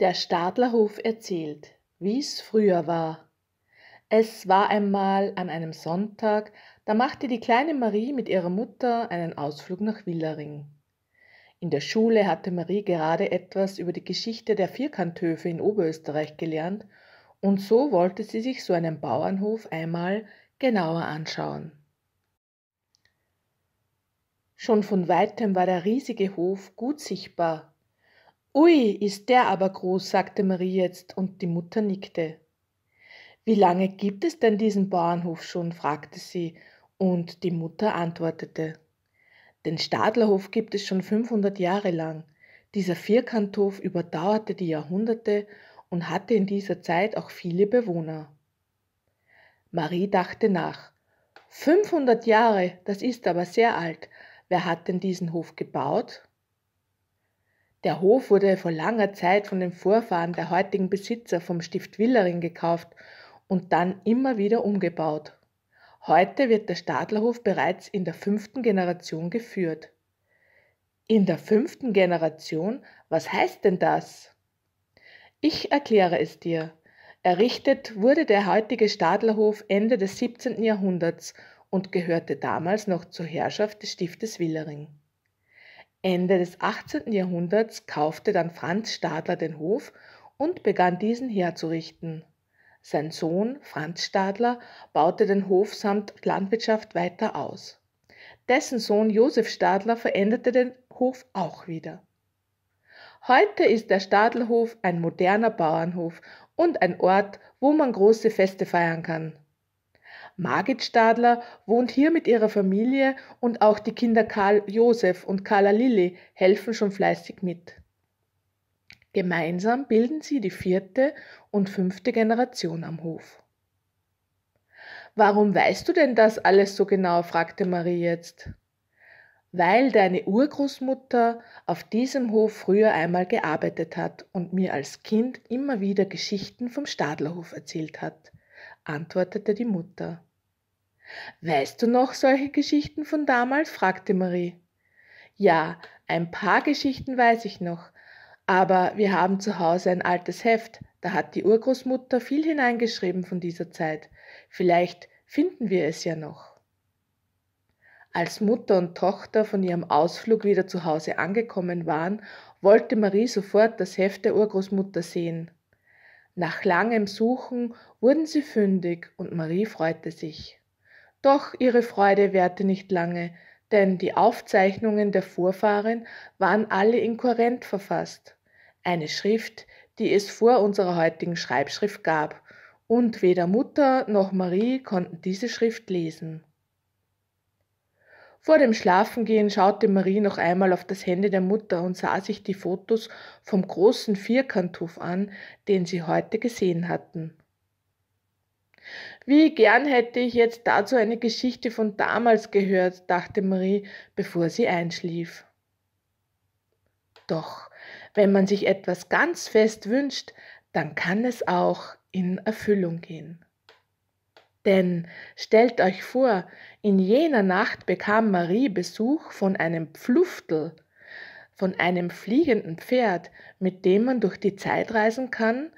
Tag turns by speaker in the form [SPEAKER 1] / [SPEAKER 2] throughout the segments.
[SPEAKER 1] Der Stadlerhof erzählt, wie's früher war. Es war einmal an einem Sonntag, da machte die kleine Marie mit ihrer Mutter einen Ausflug nach Willering. In der Schule hatte Marie gerade etwas über die Geschichte der Vierkanthöfe in Oberösterreich gelernt und so wollte sie sich so einen Bauernhof einmal genauer anschauen. Schon von weitem war der riesige Hof gut sichtbar Ui, ist der aber groß, sagte Marie jetzt, und die Mutter nickte. Wie lange gibt es denn diesen Bauernhof schon? fragte sie, und die Mutter antwortete. Den Stadlerhof gibt es schon 500 Jahre lang. Dieser Vierkanthof überdauerte die Jahrhunderte und hatte in dieser Zeit auch viele Bewohner. Marie dachte nach. 500 Jahre, das ist aber sehr alt. Wer hat denn diesen Hof gebaut? Der Hof wurde vor langer Zeit von den Vorfahren der heutigen Besitzer vom Stift Willering gekauft und dann immer wieder umgebaut. Heute wird der Stadlerhof bereits in der fünften Generation geführt. In der fünften Generation? Was heißt denn das? Ich erkläre es dir. Errichtet wurde der heutige Stadlerhof Ende des 17. Jahrhunderts und gehörte damals noch zur Herrschaft des Stiftes Willering. Ende des 18. Jahrhunderts kaufte dann Franz Stadler den Hof und begann diesen herzurichten. Sein Sohn Franz Stadler baute den Hof samt Landwirtschaft weiter aus. Dessen Sohn Josef Stadler veränderte den Hof auch wieder. Heute ist der Stadlerhof ein moderner Bauernhof und ein Ort, wo man große Feste feiern kann. Margit Stadler wohnt hier mit ihrer Familie und auch die Kinder Karl Josef und Carla Lilly helfen schon fleißig mit. Gemeinsam bilden sie die vierte und fünfte Generation am Hof. Warum weißt du denn das alles so genau? fragte Marie jetzt. Weil deine Urgroßmutter auf diesem Hof früher einmal gearbeitet hat und mir als Kind immer wieder Geschichten vom Stadlerhof erzählt hat antwortete die Mutter. Weißt du noch solche Geschichten von damals? fragte Marie. Ja, ein paar Geschichten weiß ich noch, aber wir haben zu Hause ein altes Heft, da hat die Urgroßmutter viel hineingeschrieben von dieser Zeit. Vielleicht finden wir es ja noch. Als Mutter und Tochter von ihrem Ausflug wieder zu Hause angekommen waren, wollte Marie sofort das Heft der Urgroßmutter sehen. Nach langem Suchen wurden sie fündig und Marie freute sich. Doch ihre Freude währte nicht lange, denn die Aufzeichnungen der Vorfahren waren alle inkohärent verfasst. Eine Schrift, die es vor unserer heutigen Schreibschrift gab, und weder Mutter noch Marie konnten diese Schrift lesen. Vor dem Schlafengehen schaute Marie noch einmal auf das Handy der Mutter und sah sich die Fotos vom großen Vierkantuf an, den sie heute gesehen hatten. Wie gern hätte ich jetzt dazu eine Geschichte von damals gehört, dachte Marie, bevor sie einschlief. Doch, wenn man sich etwas ganz fest wünscht, dann kann es auch in Erfüllung gehen. Denn stellt euch vor, in jener Nacht bekam Marie Besuch von einem Pfluftel, von einem fliegenden Pferd, mit dem man durch die Zeit reisen kann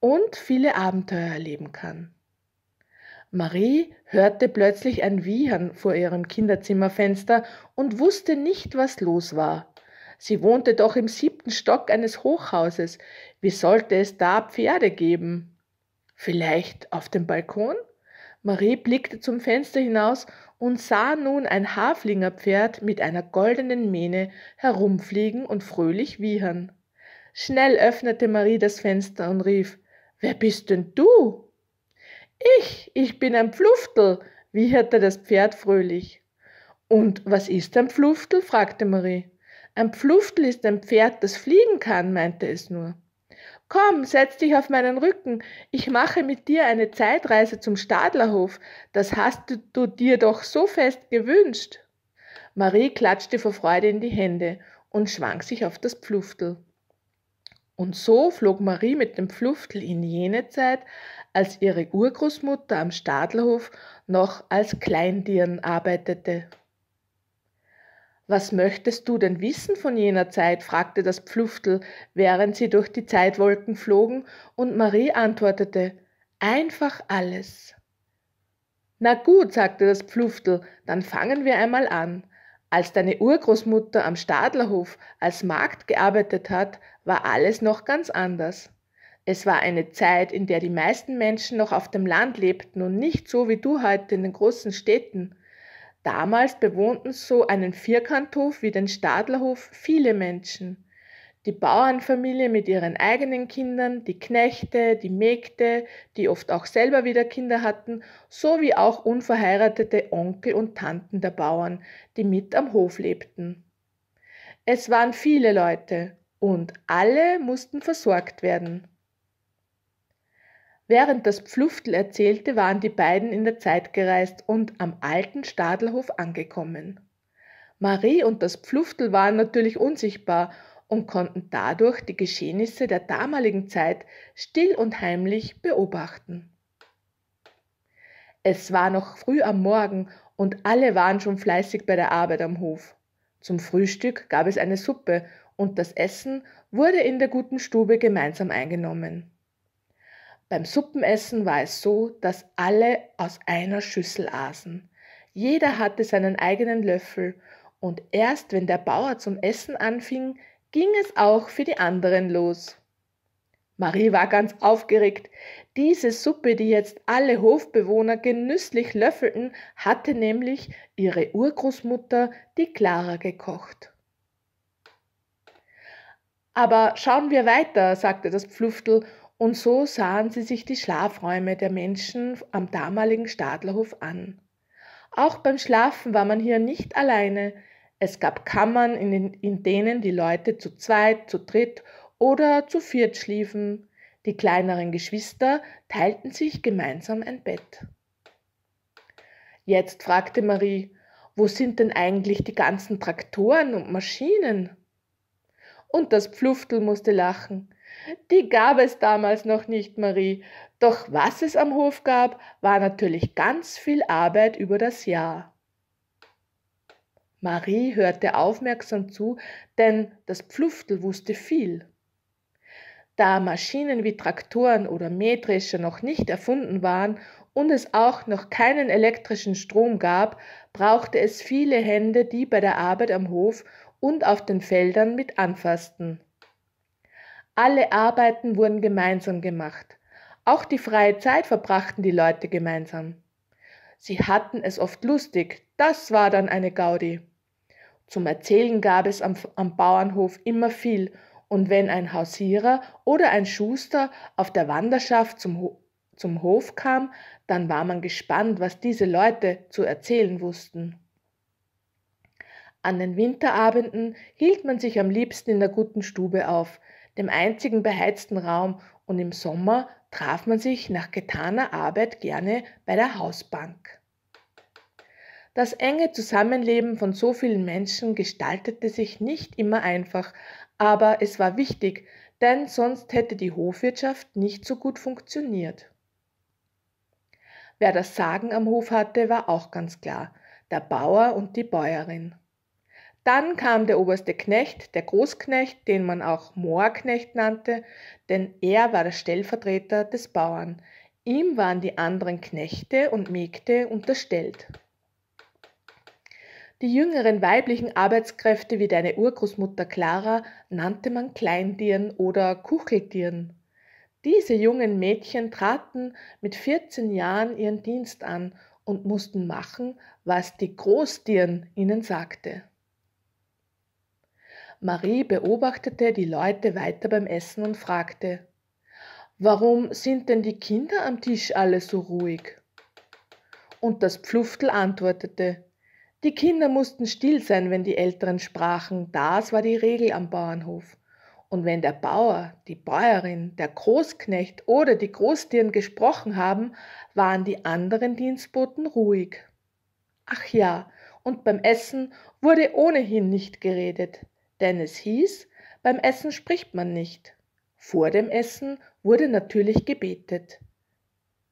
[SPEAKER 1] und viele Abenteuer erleben kann. Marie hörte plötzlich ein Wiehern vor ihrem Kinderzimmerfenster und wusste nicht, was los war. Sie wohnte doch im siebten Stock eines Hochhauses. Wie sollte es da Pferde geben? Vielleicht auf dem Balkon? Marie blickte zum Fenster hinaus und sah nun ein Haflingerpferd mit einer goldenen Mähne herumfliegen und fröhlich wiehern. Schnell öffnete Marie das Fenster und rief Wer bist denn du? Ich, ich bin ein Pfluftel, wieherte das Pferd fröhlich. Und was ist ein Pfluftel? fragte Marie. Ein Pfluftel ist ein Pferd, das fliegen kann, meinte es nur. Komm, setz dich auf meinen Rücken, ich mache mit dir eine Zeitreise zum Stadlerhof, das hast du, dir doch so fest gewünscht. Marie klatschte vor Freude in die Hände und schwang sich auf das Pfluftel. Und so flog Marie mit dem Pfluftel in jene Zeit, als ihre Urgroßmutter am Stadlerhof noch als Kleindirn arbeitete. Was möchtest du denn wissen von jener Zeit? fragte das Pfluftel, während sie durch die Zeitwolken flogen, und Marie antwortete Einfach alles. Na gut, sagte das Pfluftel, dann fangen wir einmal an. Als deine Urgroßmutter am Stadlerhof als Magd gearbeitet hat, war alles noch ganz anders. Es war eine Zeit, in der die meisten Menschen noch auf dem Land lebten und nicht so wie du heute in den großen Städten. Damals bewohnten so einen Vierkanthof wie den Stadlerhof viele Menschen. Die Bauernfamilie mit ihren eigenen Kindern, die Knechte, die Mägde, die oft auch selber wieder Kinder hatten, sowie auch unverheiratete Onkel und Tanten der Bauern, die mit am Hof lebten. Es waren viele Leute und alle mussten versorgt werden. Während das Pfluftel erzählte, waren die beiden in der Zeit gereist und am alten Stadelhof angekommen. Marie und das Pfluftel waren natürlich unsichtbar und konnten dadurch die Geschehnisse der damaligen Zeit still und heimlich beobachten. Es war noch früh am Morgen und alle waren schon fleißig bei der Arbeit am Hof. Zum Frühstück gab es eine Suppe und das Essen wurde in der guten Stube gemeinsam eingenommen. Beim Suppenessen war es so, dass alle aus einer Schüssel aßen. Jeder hatte seinen eigenen Löffel, und erst wenn der Bauer zum Essen anfing, ging es auch für die anderen los. Marie war ganz aufgeregt. Diese Suppe, die jetzt alle Hofbewohner genüsslich löffelten, hatte nämlich ihre Urgroßmutter, die Klara, gekocht. Aber schauen wir weiter, sagte das Pfluftel und so sahen sie sich die Schlafräume der Menschen am damaligen Stadlerhof an. Auch beim Schlafen war man hier nicht alleine. Es gab Kammern, in, in denen die Leute zu zweit, zu dritt oder zu viert schliefen. Die kleineren Geschwister teilten sich gemeinsam ein Bett. Jetzt fragte Marie, wo sind denn eigentlich die ganzen Traktoren und Maschinen? Und das Pfluftel musste lachen. Die gab es damals noch nicht, Marie. Doch was es am Hof gab, war natürlich ganz viel Arbeit über das Jahr. Marie hörte aufmerksam zu, denn das Pfluftel wusste viel. Da Maschinen wie Traktoren oder Mähdrescher noch nicht erfunden waren und es auch noch keinen elektrischen Strom gab, brauchte es viele Hände, die bei der Arbeit am Hof und auf den Feldern mit anfassten. Alle Arbeiten wurden gemeinsam gemacht. Auch die freie Zeit verbrachten die Leute gemeinsam. Sie hatten es oft lustig, das war dann eine Gaudi. Zum Erzählen gab es am, am Bauernhof immer viel, und wenn ein Hausierer oder ein Schuster auf der Wanderschaft zum, zum Hof kam, dann war man gespannt, was diese Leute zu erzählen wussten. An den Winterabenden hielt man sich am liebsten in der guten Stube auf, dem einzigen beheizten Raum, und im Sommer traf man sich nach getaner Arbeit gerne bei der Hausbank. Das enge Zusammenleben von so vielen Menschen gestaltete sich nicht immer einfach, aber es war wichtig, denn sonst hätte die Hofwirtschaft nicht so gut funktioniert. Wer das Sagen am Hof hatte, war auch ganz klar, der Bauer und die Bäuerin. Dann kam der oberste Knecht, der Großknecht, den man auch Moorknecht nannte, denn er war der Stellvertreter des Bauern. Ihm waren die anderen Knechte und Mägde unterstellt. Die jüngeren weiblichen Arbeitskräfte wie deine Urgroßmutter Clara nannte man Kleindieren oder Kucheltieren. Diese jungen Mädchen traten mit 14 Jahren ihren Dienst an und mussten machen, was die Großdieren ihnen sagte. Marie beobachtete die Leute weiter beim Essen und fragte, Warum sind denn die Kinder am Tisch alle so ruhig? Und das Pfluftel antwortete, die Kinder mussten still sein, wenn die Älteren sprachen, das war die Regel am Bauernhof. Und wenn der Bauer, die Bäuerin, der Großknecht oder die Großtieren gesprochen haben, waren die anderen Dienstboten ruhig. Ach ja, und beim Essen wurde ohnehin nicht geredet denn es hieß, beim Essen spricht man nicht. Vor dem Essen wurde natürlich gebetet.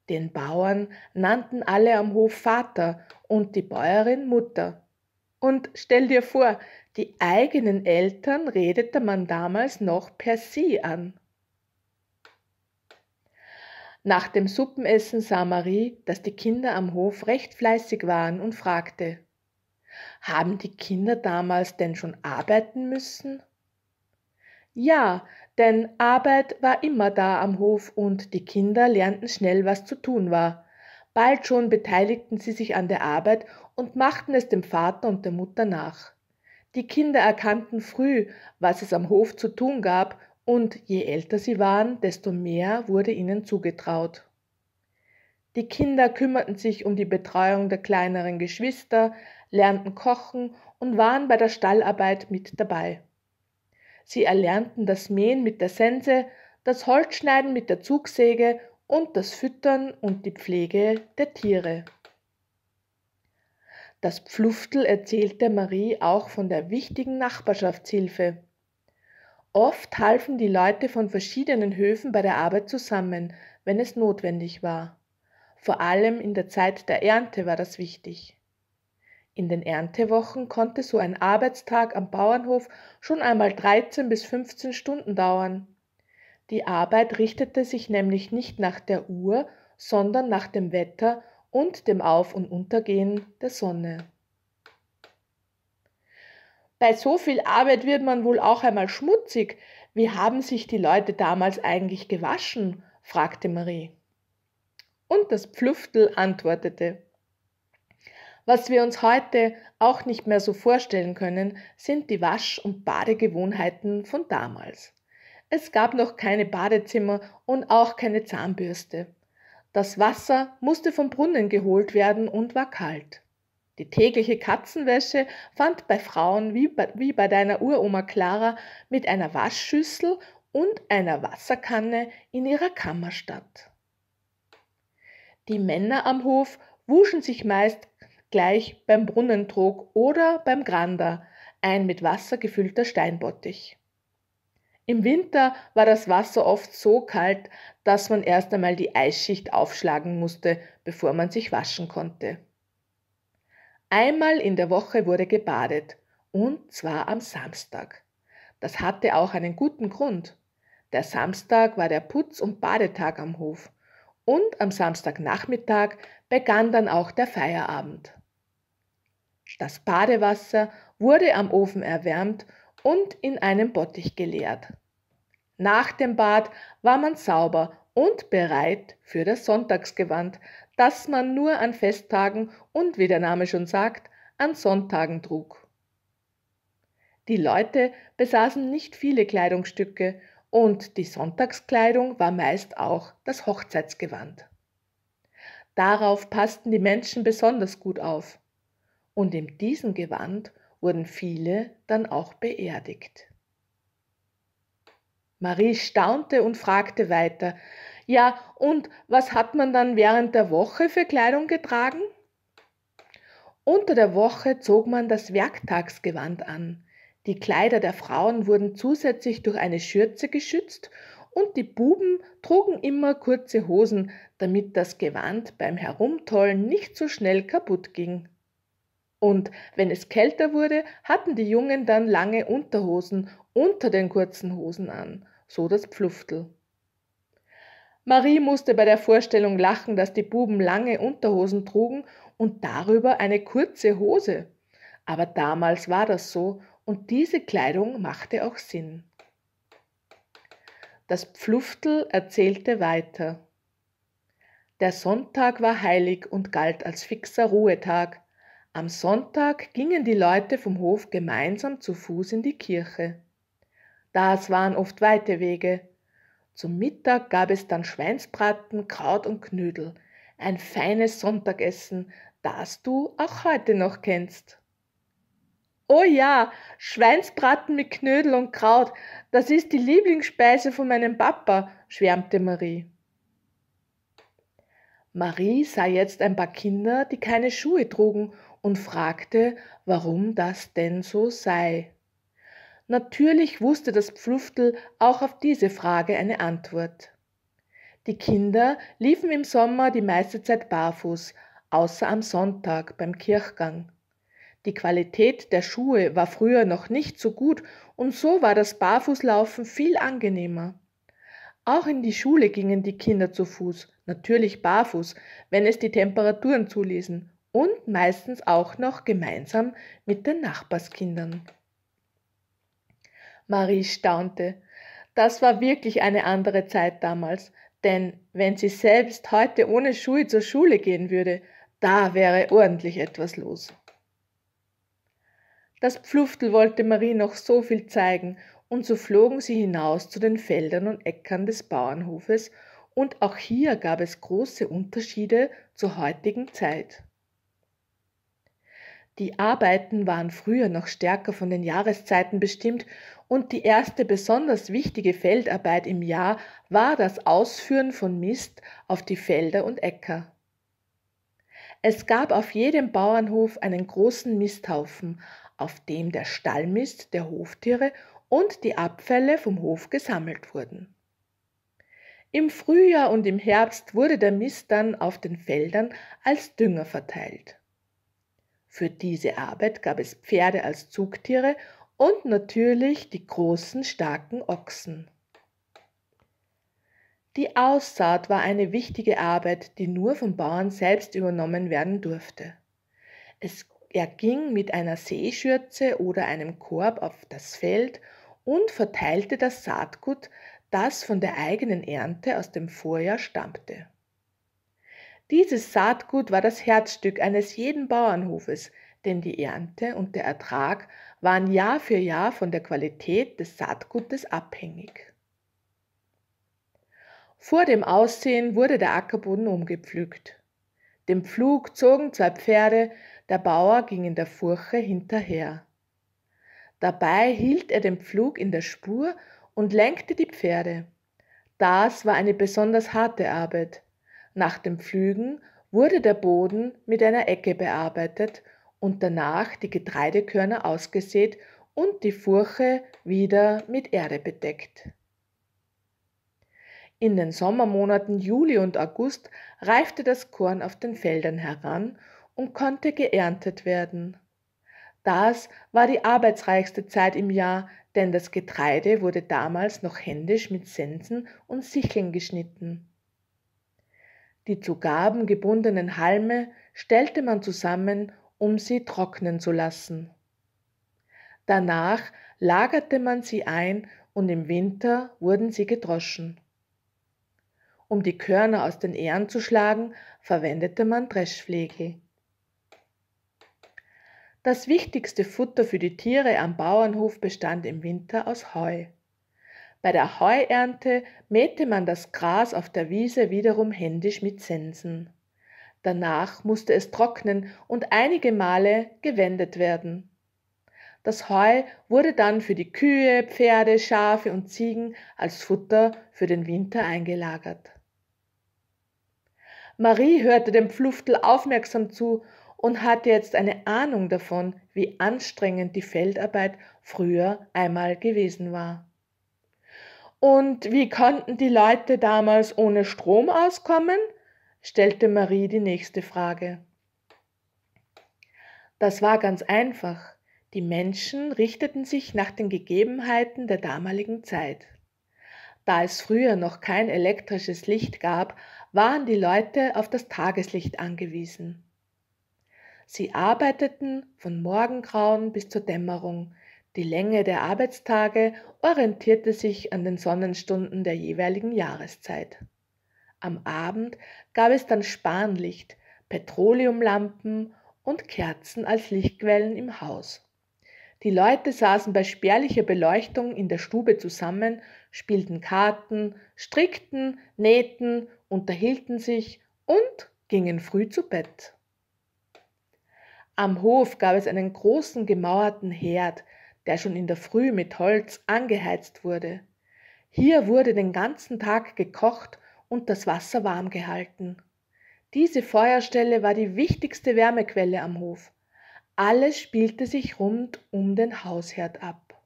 [SPEAKER 1] Den Bauern nannten alle am Hof Vater und die Bäuerin Mutter. Und stell dir vor, die eigenen Eltern redete man damals noch per Sie an. Nach dem Suppenessen sah Marie, dass die Kinder am Hof recht fleißig waren und fragte, haben die Kinder damals denn schon arbeiten müssen? Ja, denn Arbeit war immer da am Hof und die Kinder lernten schnell, was zu tun war. Bald schon beteiligten sie sich an der Arbeit und machten es dem Vater und der Mutter nach. Die Kinder erkannten früh, was es am Hof zu tun gab, und je älter sie waren, desto mehr wurde ihnen zugetraut. Die Kinder kümmerten sich um die Betreuung der kleineren Geschwister, lernten kochen und waren bei der Stallarbeit mit dabei. Sie erlernten das Mähen mit der Sense, das Holzschneiden mit der Zugsäge und das Füttern und die Pflege der Tiere. Das Pfluftel erzählte Marie auch von der wichtigen Nachbarschaftshilfe. Oft halfen die Leute von verschiedenen Höfen bei der Arbeit zusammen, wenn es notwendig war. Vor allem in der Zeit der Ernte war das wichtig. In den Erntewochen konnte so ein Arbeitstag am Bauernhof schon einmal 13 bis 15 Stunden dauern. Die Arbeit richtete sich nämlich nicht nach der Uhr, sondern nach dem Wetter und dem Auf- und Untergehen der Sonne. Bei so viel Arbeit wird man wohl auch einmal schmutzig. Wie haben sich die Leute damals eigentlich gewaschen? fragte Marie. Und das Pflüftel antwortete was wir uns heute auch nicht mehr so vorstellen können, sind die Wasch- und Badegewohnheiten von damals. Es gab noch keine Badezimmer und auch keine Zahnbürste. Das Wasser musste vom Brunnen geholt werden und war kalt. Die tägliche Katzenwäsche fand bei Frauen wie bei, wie bei deiner Uroma Clara mit einer Waschschüssel und einer Wasserkanne in ihrer Kammer statt. Die Männer am Hof wuschen sich meist gleich beim Brunnentrog oder beim Grander, ein mit Wasser gefüllter Steinbottich. Im Winter war das Wasser oft so kalt, dass man erst einmal die Eisschicht aufschlagen musste, bevor man sich waschen konnte. Einmal in der Woche wurde gebadet, und zwar am Samstag. Das hatte auch einen guten Grund. Der Samstag war der Putz- und Badetag am Hof, und am Samstagnachmittag begann dann auch der Feierabend. Das Badewasser wurde am Ofen erwärmt und in einem Bottich geleert. Nach dem Bad war man sauber und bereit für das Sonntagsgewand, das man nur an Festtagen und wie der Name schon sagt, an Sonntagen trug. Die Leute besaßen nicht viele Kleidungsstücke und die Sonntagskleidung war meist auch das Hochzeitsgewand. Darauf passten die Menschen besonders gut auf. Und in diesem Gewand wurden viele dann auch beerdigt. Marie staunte und fragte weiter, ja, und was hat man dann während der Woche für Kleidung getragen? Unter der Woche zog man das Werktagsgewand an. Die Kleider der Frauen wurden zusätzlich durch eine Schürze geschützt und die Buben trugen immer kurze Hosen, damit das Gewand beim Herumtollen nicht so schnell kaputt ging. Und wenn es kälter wurde, hatten die Jungen dann lange Unterhosen unter den kurzen Hosen an, so das Pfluftel. Marie musste bei der Vorstellung lachen, dass die Buben lange Unterhosen trugen und darüber eine kurze Hose. Aber damals war das so und diese Kleidung machte auch Sinn. Das Pfluftel erzählte weiter. Der Sonntag war heilig und galt als fixer Ruhetag. Am Sonntag gingen die Leute vom Hof gemeinsam zu Fuß in die Kirche. Das waren oft weite Wege. Zum Mittag gab es dann Schweinsbraten, Kraut und Knödel, ein feines Sonntagessen, das du auch heute noch kennst. Oh ja, Schweinsbraten mit Knödel und Kraut, das ist die Lieblingsspeise von meinem Papa, schwärmte Marie. Marie sah jetzt ein paar Kinder, die keine Schuhe trugen, und fragte, warum das denn so sei. Natürlich wusste das Pfluftel auch auf diese Frage eine Antwort. Die Kinder liefen im Sommer die meiste Zeit barfuß, außer am Sonntag beim Kirchgang. Die Qualität der Schuhe war früher noch nicht so gut und so war das Barfußlaufen viel angenehmer. Auch in die Schule gingen die Kinder zu Fuß, natürlich barfuß, wenn es die Temperaturen zuließen, und meistens auch noch gemeinsam mit den Nachbarskindern. Marie staunte. Das war wirklich eine andere Zeit damals, denn wenn sie selbst heute ohne Schuhe zur Schule gehen würde, da wäre ordentlich etwas los. Das Pfluftel wollte Marie noch so viel zeigen, und so flogen sie hinaus zu den Feldern und Äckern des Bauernhofes, und auch hier gab es große Unterschiede zur heutigen Zeit. Die Arbeiten waren früher noch stärker von den Jahreszeiten bestimmt und die erste besonders wichtige Feldarbeit im Jahr war das Ausführen von Mist auf die Felder und Äcker. Es gab auf jedem Bauernhof einen großen Misthaufen, auf dem der Stallmist der Hoftiere und die Abfälle vom Hof gesammelt wurden. Im Frühjahr und im Herbst wurde der Mist dann auf den Feldern als Dünger verteilt. Für diese Arbeit gab es Pferde als Zugtiere und natürlich die großen, starken Ochsen. Die Aussaat war eine wichtige Arbeit, die nur vom Bauern selbst übernommen werden durfte. Es er ging mit einer Seeschürze oder einem Korb auf das Feld und verteilte das Saatgut, das von der eigenen Ernte aus dem Vorjahr stammte. Dieses Saatgut war das Herzstück eines jeden Bauernhofes, denn die Ernte und der Ertrag waren Jahr für Jahr von der Qualität des Saatgutes abhängig. Vor dem Aussehen wurde der Ackerboden umgepflügt. Dem Pflug zogen zwei Pferde, der Bauer ging in der Furche hinterher. Dabei hielt er den Pflug in der Spur und lenkte die Pferde. Das war eine besonders harte Arbeit. Nach dem Pflügen wurde der Boden mit einer Ecke bearbeitet und danach die Getreidekörner ausgesät und die Furche wieder mit Erde bedeckt. In den Sommermonaten Juli und August reifte das Korn auf den Feldern heran und konnte geerntet werden. Das war die arbeitsreichste Zeit im Jahr, denn das Getreide wurde damals noch händisch mit Sensen und Sicheln geschnitten. Die zu Garben gebundenen Halme stellte man zusammen, um sie trocknen zu lassen. Danach lagerte man sie ein und im Winter wurden sie gedroschen. Um die Körner aus den Ähren zu schlagen, verwendete man Dreschflegel. Das wichtigste Futter für die Tiere am Bauernhof bestand im Winter aus Heu. Bei der Heuernte mähte man das Gras auf der Wiese wiederum händisch mit Sensen. Danach musste es trocknen und einige Male gewendet werden. Das Heu wurde dann für die Kühe, Pferde, Schafe und Ziegen als Futter für den Winter eingelagert. Marie hörte dem Pfluftel aufmerksam zu und hat jetzt eine Ahnung davon, wie anstrengend die Feldarbeit früher einmal gewesen war. Und wie konnten die Leute damals ohne Strom auskommen? stellte Marie die nächste Frage. Das war ganz einfach. Die Menschen richteten sich nach den Gegebenheiten der damaligen Zeit. Da es früher noch kein elektrisches Licht gab, waren die Leute auf das Tageslicht angewiesen. Sie arbeiteten von Morgengrauen bis zur Dämmerung. Die Länge der Arbeitstage orientierte sich an den Sonnenstunden der jeweiligen Jahreszeit. Am Abend gab es dann Spanlicht, Petroleumlampen und Kerzen als Lichtquellen im Haus. Die Leute saßen bei spärlicher Beleuchtung in der Stube zusammen, spielten Karten, strickten, nähten, unterhielten sich und gingen früh zu Bett. Am Hof gab es einen großen gemauerten Herd, der schon in der Früh mit Holz angeheizt wurde. Hier wurde den ganzen Tag gekocht und das Wasser warm gehalten. Diese Feuerstelle war die wichtigste Wärmequelle am Hof. Alles spielte sich rund um den Hausherd ab.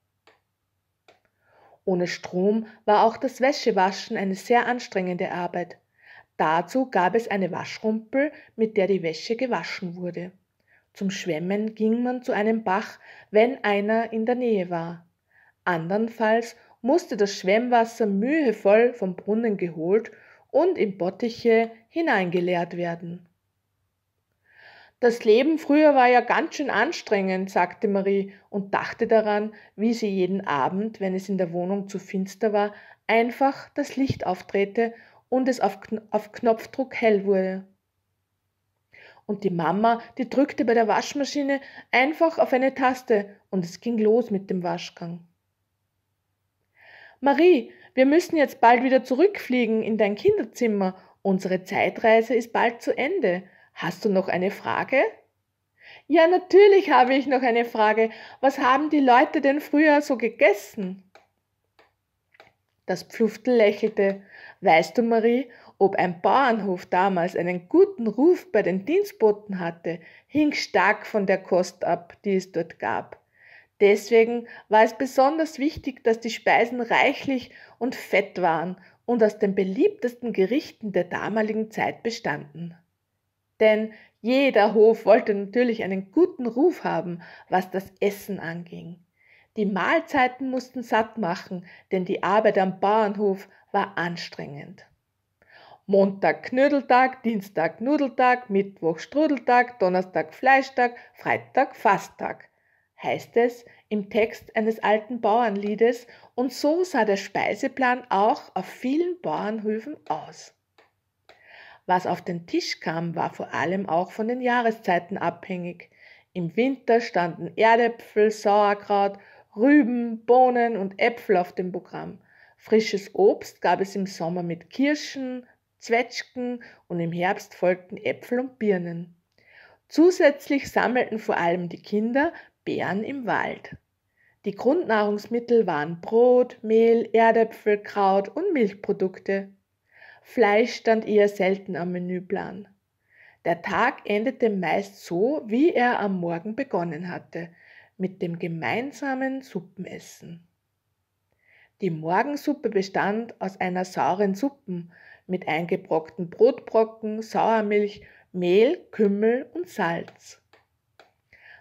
[SPEAKER 1] Ohne Strom war auch das Wäschewaschen eine sehr anstrengende Arbeit. Dazu gab es eine Waschrumpel, mit der die Wäsche gewaschen wurde. Zum Schwemmen ging man zu einem Bach, wenn einer in der Nähe war. Andernfalls musste das Schwemmwasser mühevoll vom Brunnen geholt und in Bottiche hineingeleert werden. Das Leben früher war ja ganz schön anstrengend, sagte Marie und dachte daran, wie sie jeden Abend, wenn es in der Wohnung zu finster war, einfach das Licht aufdrehte und es auf, Knopfdruck hell wurde. Und die Mama, die drückte bei der Waschmaschine einfach auf eine Taste und es ging los mit dem Waschgang. Marie, wir müssen jetzt bald wieder zurückfliegen in dein Kinderzimmer. Unsere Zeitreise ist bald zu Ende. Hast du noch eine Frage? Ja, natürlich habe ich noch eine Frage. Was haben die Leute denn früher so gegessen? Das Pfluftel lächelte. Weißt du, Marie, ob ein Bauernhof damals einen guten Ruf bei den Dienstboten hatte, hing stark von der Kost ab, die es dort gab. Deswegen war es besonders wichtig, dass die Speisen reichlich und fett waren und aus den beliebtesten Gerichten der damaligen Zeit bestanden. Denn jeder Hof wollte natürlich einen guten Ruf haben, was das Essen anging. Die Mahlzeiten mussten satt machen, denn die Arbeit am Bauernhof war anstrengend. Montag Knödeltag, Dienstag Nudeltag, Mittwoch Strudeltag, Donnerstag Fleischtag, Freitag Fasttag, heißt es im Text eines alten Bauernliedes, und so sah der Speiseplan auch auf vielen Bauernhöfen aus. Was auf den Tisch kam, war vor allem auch von den Jahreszeiten abhängig. Im Winter standen Erdäpfel, Sauerkraut, Rüben, Bohnen und Äpfel auf dem Programm. Frisches Obst gab es im Sommer mit Kirschen, Zwetschgen und im Herbst folgten Äpfel und Birnen. Zusätzlich sammelten vor allem die Kinder Beeren im Wald. Die Grundnahrungsmittel waren Brot, Mehl, Erdäpfel, Kraut und Milchprodukte. Fleisch stand eher selten am Menüplan. Der Tag endete meist so, wie er am Morgen begonnen hatte, mit dem gemeinsamen Suppenessen. Die Morgensuppe bestand aus einer sauren Suppen, mit eingebrockten Brotbrocken, Sauermilch, Mehl, Kümmel und Salz.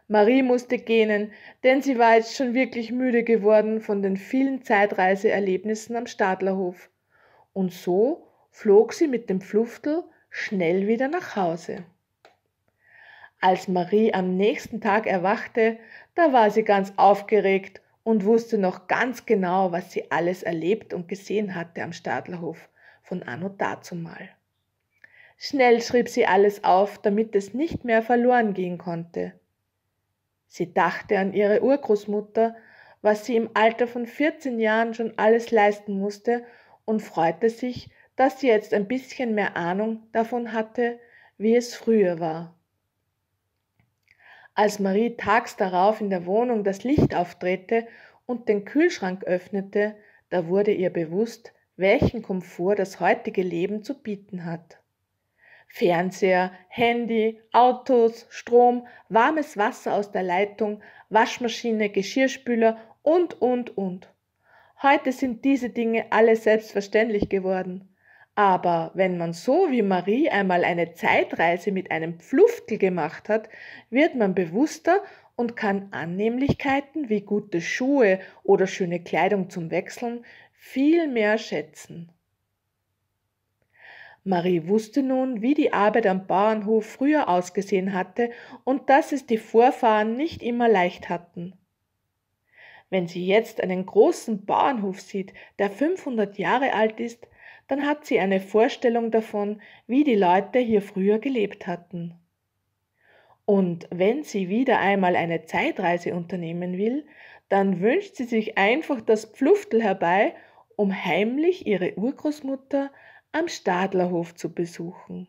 [SPEAKER 1] Marie musste gähnen, denn sie war jetzt schon wirklich müde geworden von den vielen Zeitreiseerlebnissen am Stadlerhof. Und so flog sie mit dem Fluftel schnell wieder nach Hause. Als Marie am nächsten Tag erwachte, da war sie ganz aufgeregt und wusste noch ganz genau, was sie alles erlebt und gesehen hatte am Stadlerhof von anno dazumal. Schnell schrieb sie alles auf, damit es nicht mehr verloren gehen konnte. Sie dachte an ihre Urgroßmutter, was sie im Alter von 14 Jahren schon alles leisten musste und freute sich, dass sie jetzt ein bisschen mehr Ahnung davon hatte, wie es früher war. Als Marie tags darauf in der Wohnung das Licht aufdrehte und den Kühlschrank öffnete, da wurde ihr bewusst, welchen Komfort das heutige Leben zu bieten hat. Fernseher, Handy, Autos, Strom, warmes Wasser aus der Leitung, Waschmaschine, Geschirrspüler und, und, und. Heute sind diese Dinge alle selbstverständlich geworden. Aber wenn man so wie Marie einmal eine Zeitreise mit einem Pfluftel gemacht hat, wird man bewusster und kann Annehmlichkeiten wie gute Schuhe oder schöne Kleidung zum Wechseln viel mehr schätzen. Marie wusste nun, wie die Arbeit am Bauernhof früher ausgesehen hatte und dass es die Vorfahren nicht immer leicht hatten. Wenn sie jetzt einen großen Bauernhof sieht, der 500 Jahre alt ist, dann hat sie eine Vorstellung davon, wie die Leute hier früher gelebt hatten. Und wenn sie wieder einmal eine Zeitreise unternehmen will, dann wünscht sie sich einfach das Pfluftel herbei um heimlich ihre Urgroßmutter am Stadlerhof zu besuchen.